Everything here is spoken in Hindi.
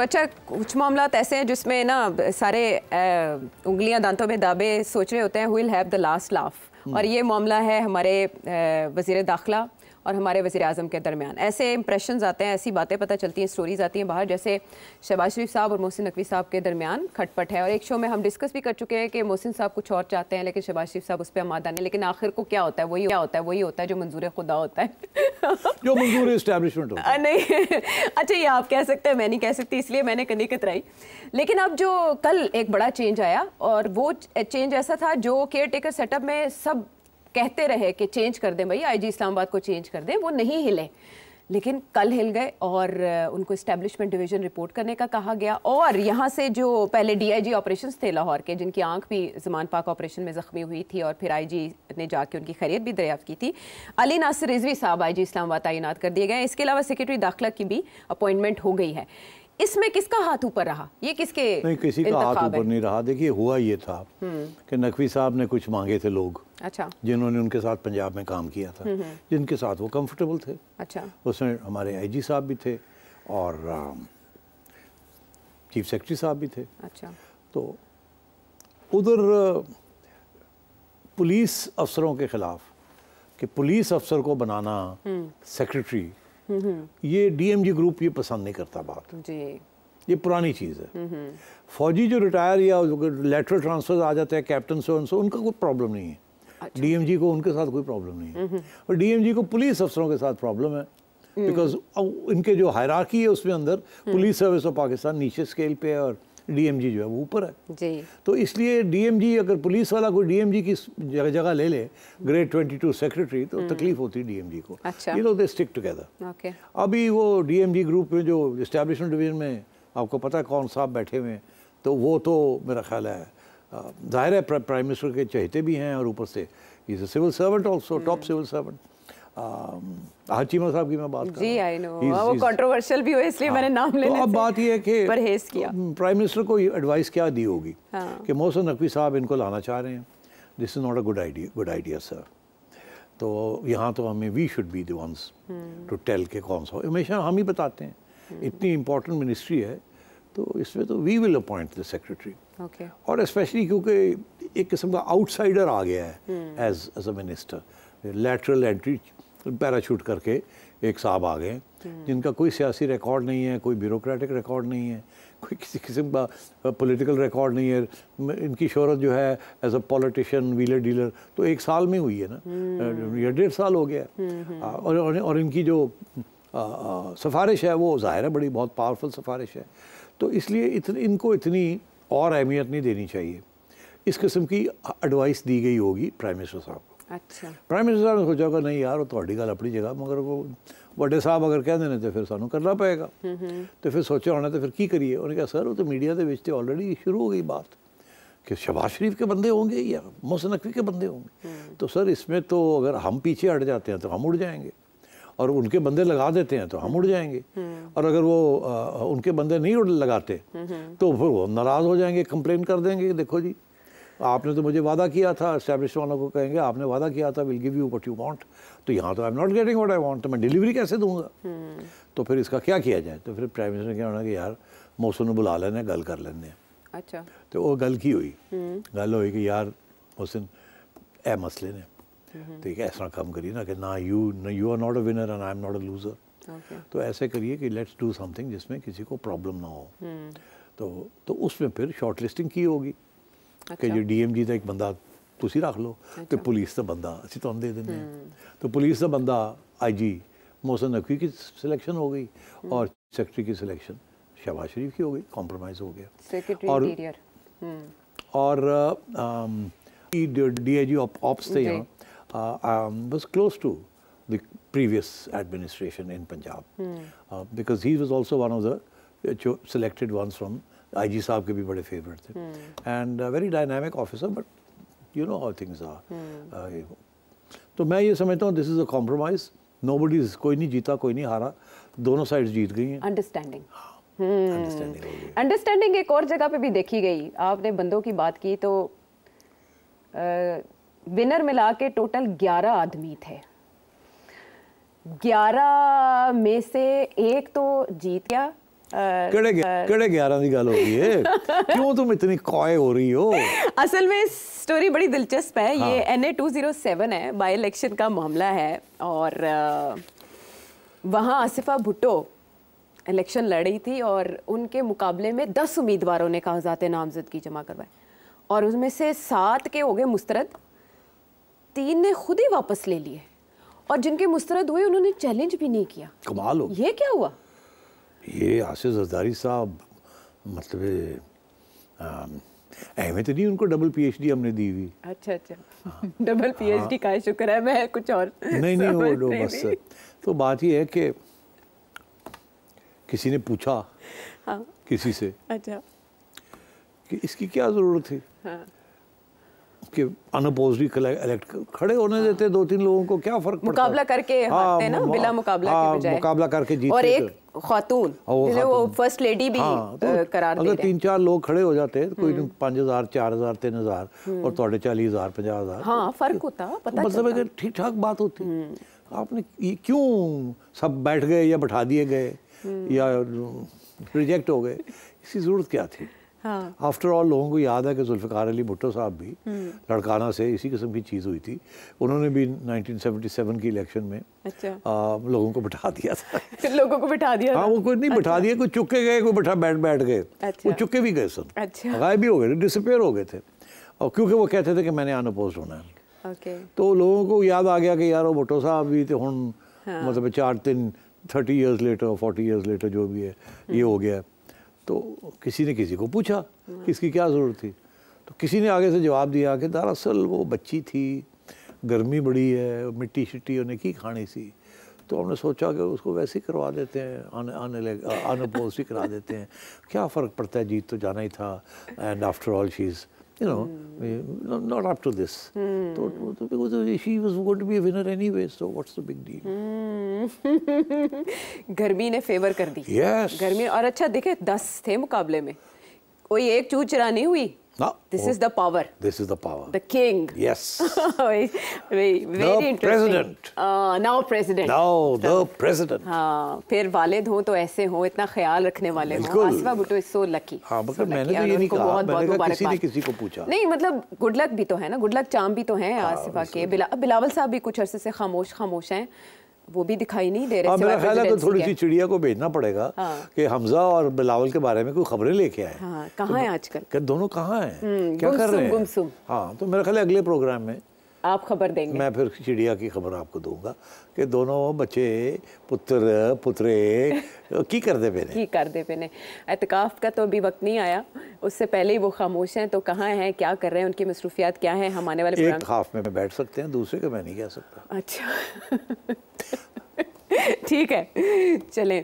अच्छा कुछ मामला ऐसे हैं जिसमें ना सारे उंगलियां दांतों में दाबे सोच रहे होते हैं will have the last laugh और ये मामला है हमारे वजीर दाखिला और हमारे वज़ी अजम के दरमियान ऐसे इंप्रेशन आते हैं ऐसी बातें पता चलती हैं स्टोरीज़ आती हैं बाहर जैसे शहबाज शरीफ साहब और मोहसिन नकवी साहब के दरमियान खटपट है और एक शो में हम डिस्कस भी कर चुके हैं कि मोहसिन साहब कुछ और चाहते हैं लेकिन शहबाज शरीफ साहब उस पर आमादा नहीं लेकिन आखिर को क्या होता है वही क्या होता है वही होता है जो मंजूर खुदा होता है जो मंजूर इस्टेबलिशमेंट नहीं अच्छा ये आप कह सकते हैं मैं नहीं कह सकती इसलिए मैंने कनी कतराई लेकिन अब जो कल एक बड़ा चेंज आया और वो चेंज ऐसा था जो केयर टेकर सेटअप में सब कहते रहे कि चेंज कर दें भाई आईजी इस्लामाबाद को चेंज कर दें वो नहीं हिले लेकिन कल हिल गए और उनको इस्टेब्लिशमेंट डिवीजन रिपोर्ट करने का कहा गया और यहाँ से जो पहले डीआईजी ऑपरेशंस थे लाहौर के जिनकी आंख भी जमान पाक ऑपरेशन में ज़ख्मी हुई थी और फिर आईजी ने जाके उनकी खैरियत भी दरियाफ़ की थी अली नासिर रिजवी साहब आईजी इस्लामाबाद तैनात कर दिए गए इसके अलावा सेक्रेटरी दाखिला की भी अपॉइंटमेंट हो गई है इसमें किसका हाथ ऊपर रहा ये किसके नहीं किसी का हाथ ऊपर नहीं रहा देखिए हुआ ये था हम्म। कि नकवी साहब ने कुछ मांगे थे लोग अच्छा जिन्होंने उनके साथ पंजाब में काम किया था जिनके साथ वो कंफर्टेबल थे अच्छा उसमें हमारे आईजी साहब भी थे और चीफ सेक्रेटरी साहब भी थे अच्छा तो उधर पुलिस अफसरों के ख़िलाफ़ कि पुलिस अफसर को बनाना सेक्रेटरी हम्म। ये डीएमजी ग्रुप ये पसंद नहीं करता बात जी ये पुरानी चीज़ है फौजी जो रिटायर या लेटरल ट्रांसफर आ जाते हैं कैप्टन सो सो उनका कोई प्रॉब्लम नहीं है डीएमजी अच्छा। को उनके साथ कोई प्रॉब्लम नहीं है और डीएमजी को पुलिस अफसरों के साथ प्रॉब्लम है बिकॉज हम्म। इनके जो हैराकी है उसमें अंदर पुलिस सर्विस ऑफ पाकिस्तान नीचे स्केल पे है और डीएमजी जो है वो ऊपर है जी तो इसलिए डीएमजी अगर पुलिस वाला कोई डीएमजी की जगह ले ले ग्रेड 22 सेक्रेटरी तो हम्म। तकलीफ होती है डीएमजी को अच्छा। ये लोग दे स्टिक टुगेदर ओके अभी वो डीएमजी ग्रुप में जो इस्टेब्लिशमेंट डिवीजन में आपको पता है कौन साहब बैठे हुए हैं तो वो तो मेरा ख्याल है जाहिर है प्राइम मिनिस्टर के चहते भी हैं और ऊपर से is civil servant also top hmm. Civil servant हाँ um, साहब की मैं बात कर जी आई नो वो कंट्रोवर्शियल भी हुए इसलिए हाँ। मैंने नाम लेने तो अब बात ये है कि परहेज किया प्राइम तो, मिनिस्टर को एडवाइस क्या दी होगी हाँ। कि मोहसिन नकवी साहब इनको लाना चाह रहे हैं this is not a good idea good idea sir तो यहाँ तो हमें we should be the ones to tell के कौन सा हमेशा हम ही बताते हैं हम्म। इतनी इम्पोर्टेंट मिनिस्ट्री है तो इसमें तो we will appoint the secretary और स्पेशली क्योंकि एक किस्म का आउटसाइडर आ गया है as as a minister lateral entry parachute करके एक साहब आ गए हम्म। जिनका कोई सियासी रिकॉर्ड नहीं है कोई ब्यूरोक्रेटिक रिकॉर्ड नहीं है कोई किसी किस्म का पॉलिटिकल रिकॉर्ड नहीं है इनकी शहरत जो है as a politician wheeler dealer तो एक साल में हुई है ना हम्म। या डेढ़ साल हो गया हम्म, और, और और इनकी जो सिफारिश सफारिश है वो ज़ाहिर है बड़ी बहुत पावरफुल सफारिश है तो इसलिए इतन, इनको इतनी और अहमियत नहीं देनी चाहिए इस किस्म की एडवाइस दी गई होगी प्राइम मिनिस्टर साहब प्राइम मिनिस्टर ਮਿਨਿਸਟਰ ਨੂੰ ਸੋਚਿਆ ਕਿ ਨਹੀਂ ਯਾਰ ਉਹ वो तो ਗੱਲ ਆਪਣੀ ਜਗ੍ਹਾ ਮਗਰ ਉਹ ਵੱਡੇ ਸਾਹਿਬ ਅਗਰ ਕਹਿੰਦੇ तो फिर ਫਿਰ ਸਾਨੂੰ ਕਰਨਾ ਪਏਗਾ ਤੇ ਫਿਰ ਸੋਚਿਆ ਹੋਣਾ ਤੇ ਫਿਰ ਕੀ ਕਰੀਏ ਉਹਨੇ ਕਿਹਾ ਸਰ ਉਹ ਤੇ ਮੀਡੀਆ ਦੇ ਵਿੱਚ ਤੇ ਆਲਰੇਡੀ ਸ਼ੁਰੂ ਹੋ कि शबाज शरीफ के बंदे होंगे या मोहसिन नकवी के बंदे होंगे तो सर इसमें तो अगर हम पीछे हट जाते हैं तो हम उड़ जाएंगे और उनके बंदे लगा देते हैं तो हम उड़ जाएंगे और अगर वो आ, उनके बंदे नहीं उड़ लगाते तो फिर वो नाराज़ हो जाएंगे कंप्लेन कर देंगे देखो जी आपने तो मुझे वादा किया था स्टैब्लिश वालों को कहेंगे आपने वादा किया था will give you what you want तो यहाँ तो I am not getting what I want तो मैं डिलीवरी कैसे दूंगा hmm. तो फिर इसका क्या किया जाए तो फिर प्राइम मिनिस्टर ने क्या होना कि यार मौसम ने बुला लेने गल कर लेने अच्छा तो वो गल की हुई hmm. गल हुई कि यार मोहसिन ए मसले ने हम्म। तो एक ऐसा काम करिए ना कि ना यू ना you are not a winner and I am not a loser तो ऐसे करिए कि लेट्स डू समथिंग जिसमें किसी को प्रॉब्लम ना हो तो तो उसमें फिर शॉर्ट लिस्टिंग की होगी जो ਜੇ ਡੀਐਮਜੀ ਦਾ ਇੱਕ ਬੰਦਾ रख लो ਲਓ तो पुलिस का ਬੰਦਾ ਅਸੀਂ तो दे दें तो पुलिस का ਦਾ आई जी मोहसन नकवी की सिलेक्शन हो गई और सेक्रेटरी की सिलेक्शन शहबाज शरीफ की हो गई कॉम्प्रोमाइज हो गया और और डी आई जी ऑप्स थे यहाँ was close to the previous administration in Punjab because he was also one of the selected ones from IG साहब के भी बड़े फेवरेट थे and very dynamic officer but you know how things are तो मैं ये समझता हूँ this is a compromise nobody's कोई नहीं जीता कोई नहीं हारा दोनों साइड जीत गई हैं अंडरस्टैंडिंग हाँ, हम्म। अंडरस्टैंडिंग एक और जगह पे भी देखी गई आपने बंदों की बात की तो आ, विनर मिला के टोटल ग्यारह आदमी थे ग्यारह में से एक तो जीत गया इलेक्शन का मामला है और वहाँ आसिफा भुट्टो इलेक्शन लड़ रही थी और उनके मुकाबले में दस उम्मीदवारों ने कागजात नामजदगी जमा करवाए और उसमें से सात के हो गए मुस्तरद तीन ने खुद ही वापस ले लिए और जिनके मुस्तरद हुए उन्होंने चैलेंज भी नहीं किया कमाल हो ये क्या हुआ ये आसिफ जरदारी साहब मतलब अहमियत तो नहीं उनको डबल पीएचडी हमने दी हुई अच्छा अच्छा डबल पीएचडी हाँ। का शुक्र है मैं कुछ और नहीं नहीं वो लो बस तो बात ये है कि किसी ने पूछा हाँ। किसी से अच्छा कि इसकी क्या ज़रूरत थी हाँ। के अनपोजली इलेक्ट खड़े होने हाँ। देते दो तीन लोगों को क्या फर्क मुकाबला करके हाँ, ना बिना मुकाबला हाँ, के मुकाबला करके जीते और तो। एक खातून जिसे हाँ, वो फर्स्ट लेडी भी हाँ, तो करार अगर तीन चार लोग खड़े हो जाते तो कोई हम्म। पांच हज़ार चार हज़ार तीन हज़ार हम्म। और थोड़े चालीस हज़ार पचास हज़ार हाँ फर्क होता मतलब अगर ठीक ठाक बात होती हम्म। आपने क्यों सब बैठ गए या बैठा दिए गए या रिजेक्ट हो गए इसकी ज़रूरत क्या थी आफ्टर हाँ। ऑल लोगों को याद है कि जुल्फ़ार अली भुट्टो साहब भी हम्म। लड़काना से इसी किस्म की चीज़ हुई थी उन्होंने भी 1977 की इलेक्शन में अच्छा। आ, लोगों को बिठा दिया था लोगों को बिठा दिया हाँ वो कोई नहीं अच्छा। बिठा दिया कोई चुके गए कोई बैठा बैठ बैठ गए अच्छा। वो चुके भी गए सब अच्छा। गायब भी हो गए डिसअपेयर हो गए थे और क्योंकि वो कहते थे कि मैंने अनपोज होना है तो लोगों को याद आ गया कि यार वो भुट्टो साहब भी तो हूँ हाँ। मतलब चार तीन thirty years later forty years later जो भी है ये हो गया है तो किसी ने किसी को पूछा कि इसकी क्या ज़रूरत थी तो किसी ने आगे से जवाब दिया कि दरअसल वो बच्ची थी गर्मी बड़ी है मिट्टी शिट्टी उन्हें की खानी सी तो हमने सोचा कि उसको वैसे ही करवा देते हैं आने आने लग आने पोस्ट ही करा देते हैं क्या फ़र्क पड़ता है जीत तो जाना ही था and after all she's you know, mm. not, not, up to this. Mm. So, so because she was going to be a winner anyway, so what's the big deal? गर्मी ने फेवर कर दी yes. गर्मी और अच्छा देखे दस थे मुकाबले में कोई एक चू चरा नहीं हुई No. This oh, is the power. This is the power. The king. Yes. very, very the interesting. president. Uh, now president. Now the president. हाँ फिर वालिद हो तो ऐसे हो इतना ख्याल रखने वाले हो Asifa Bhutto is so lucky हाँ मगर मैंने तो ये नहीं कहा बहुत बहुत मुबारक किसी ने किसी को पूछा नहीं मतलब गुड लक भी तो है ना गुड लक चाम भी तो हैं हाँ, आसिफा के बिलावल साहब भी कुछ अरसे से खामोश खामोश हैं वो भी दिखाई नहीं दे रहे हाँ, मेरा ख्याल है तो थोड़ी सी चिड़िया को भेजना पड़ेगा हाँ। कि हमजा और बिलावल के बारे में कोई खबरें लेके आए हाँ, कहाँ तो है आजकल दोनों कहाँ है हम्म, क्या कर रहे हैं हाँ तो मेरा ख्याल अगले प्रोग्राम में आप खबर देंगे मैं फिर चिड़िया की खबर आपको दूंगा कि दोनों बच्चे पुत्र पुत्रे की कर दे पे की कर दे पे ने एतकाफ़ का तो अभी वक्त नहीं आया उससे पहले ही वो खामोश हैं तो कहाँ हैं क्या कर रहे हैं उनकी मसरूफियात क्या हैं हम आने वाले एक खाफ में बैठ सकते हैं दूसरे का मैं नहीं कह सकता अच्छा ठीक है चलें